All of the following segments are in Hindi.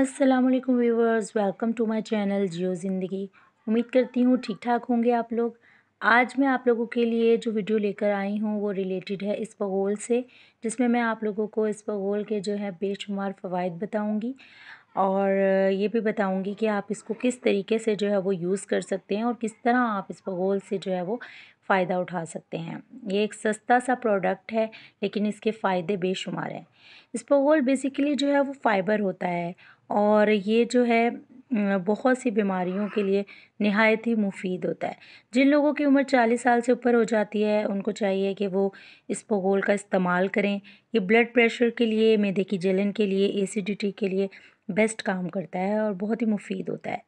अस्सलाम वालेकुम viewers welcome to my channel Jiyo Zindagi उम्मीद करती हूँ ठीक ठाक होंगे आप लोग आज मैं आप लोगों के लिए जो वीडियो लेकर आई हूँ वो रिलेटेड है इस पगोल से जिसमें मैं आप लोगों को इस पगोल के जो है बेशुमार फ़वाद बताऊँगी और ये भी बताऊँगी कि आप इसको किस तरीके से जो है वो यूज़ कर सकते हैं और किस तरह आप इस पगोल से जो है वो फ़ायदा उठा सकते हैं ये एक सस्ता सा प्रोडक्ट है लेकिन इसके फ़ायदे बेशुमार हैं इस पगोल बेसिकली जो है वो फ़ाइबर होता है और ये जो है बहुत सी बीमारियों के लिए नहायत ही मुफीद होता है जिन लोगों की उम्र चालीस साल से ऊपर हो जाती है उनको चाहिए कि वो इस पगोल का इस्तेमाल करें ये ब्लड प्रेशर के लिए मैदे की जलन के लिए एसिडिटी के लिए बेस्ट काम करता है और बहुत ही मुफीद होता है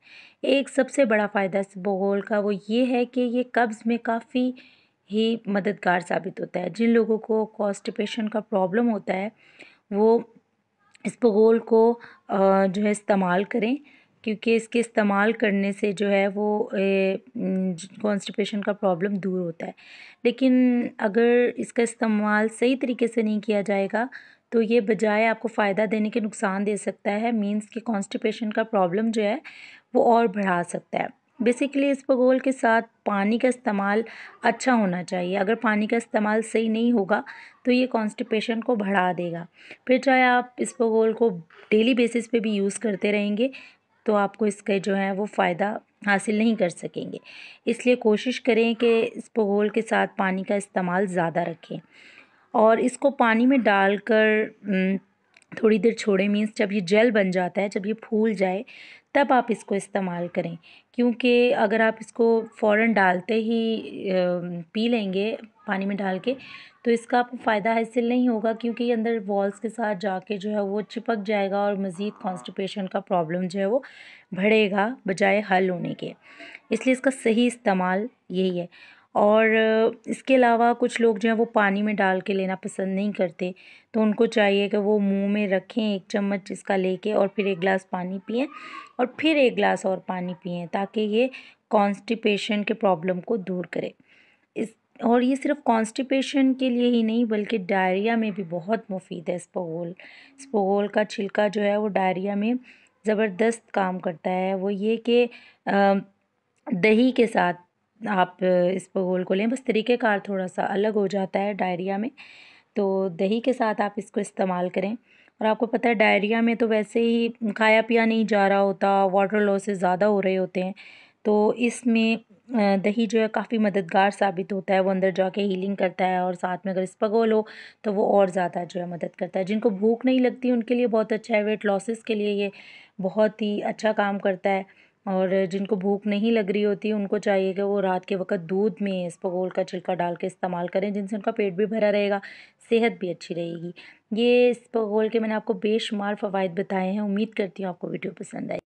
एक सबसे बड़ा फ़ायदा इस पगोल का वो ये है कि ये कब्ज़ में काफ़ी ही मददगार साबित होता है जिन लोगों को कॉन्स्टिपेशन का प्रॉब्लम होता है वो इस भूगोल को जो है इस्तेमाल करें क्योंकि इसके इस्तेमाल करने से जो है वो कॉन्स्टिपेशन का प्रॉब्लम दूर होता है लेकिन अगर इसका इस्तेमाल सही तरीके से नहीं किया जाएगा तो ये बजाय आपको फ़ायदा देने के नुकसान दे सकता है मीन्स कि कॉन्स्टिपेशन का प्रॉब्लम जो है वो और बढ़ा सकता है बेसिकली इस भूगोल के साथ पानी का इस्तेमाल अच्छा होना चाहिए अगर पानी का इस्तेमाल सही नहीं होगा तो ये कॉन्स्टिपेशन को बढ़ा देगा फिर चाहे आप इस भूगोल को डेली बेसिस पे भी यूज़ करते रहेंगे तो आपको इसके जो है वो फ़ायदा हासिल नहीं कर सकेंगे इसलिए कोशिश करें कि भूगोल के साथ पानी का इस्तेमाल ज़्यादा रखें और इसको पानी में डालकर थोड़ी देर छोड़ें मीन्स जब ये जेल बन जाता है जब ये फूल जाए तब आप इसको इस्तेमाल करें क्योंकि अगर आप इसको फ़ौर डालते ही पी लेंगे पानी में डाल के तो इसका आपको फ़ायदा हासिल नहीं होगा क्योंकि ये अंदर वॉल्स के साथ जाके जो है वो चिपक जाएगा और मज़ीद कॉन्स्टिपेशन का प्रॉब्लम जो है वो बढ़ेगा बजाय हल होने के इसलिए इसका सही इस्तेमाल यही है और इसके अलावा कुछ लोग जो हैं वो पानी में डाल के लेना पसंद नहीं करते तो उनको चाहिए कि वो मुंह में रखें एक चम्मच इसका लेके और फिर एक गिलास पानी पिएं और फिर एक गिलास और पानी पिएं ताकि ये कॉन्स्टिपेशन के प्रॉब्लम को दूर करे इस और ये सिर्फ कॉन्स्टिपेशन के लिए ही नहीं बल्कि डायरिया में भी बहुत मुफीद है स्पोगोल स्पोगोल का छिलका जो है वो डायरिया में ज़बरदस्त काम करता है वो ये कि दही के साथ आप इस घोल को लें बस तरीक़ेकार थोड़ा सा अलग हो जाता है डायरिया में तो दही के साथ आप इसको इस्तेमाल करें और आपको पता है डायरिया में तो वैसे ही खाया पिया नहीं जा रहा होता वाटर लॉसेस ज़्यादा हो रहे होते हैं तो इसमें दही जो है काफ़ी मददगार साबित होता है वो अंदर जाके हीलिंग करता है और साथ में अगर स्पगोल हो तो वो और ज़्यादा जो है मदद करता है जिनको भूख नहीं लगती उनके लिए बहुत अच्छा है वेट लॉसेस के लिए ये बहुत ही अच्छा काम करता है और जिनको भूख नहीं लग रही होती उनको चाहिए कि वो रात के वक्त दूध में इसबगोल का छिलका डाल के इस्तेमाल करें जिनसे उनका पेट भी भरा रहेगा सेहत भी अच्छी रहेगी ये इसबगोल के मैंने आपको बेशुमार फ़वाद बताए हैं उम्मीद करती हूँ आपको वीडियो पसंद आई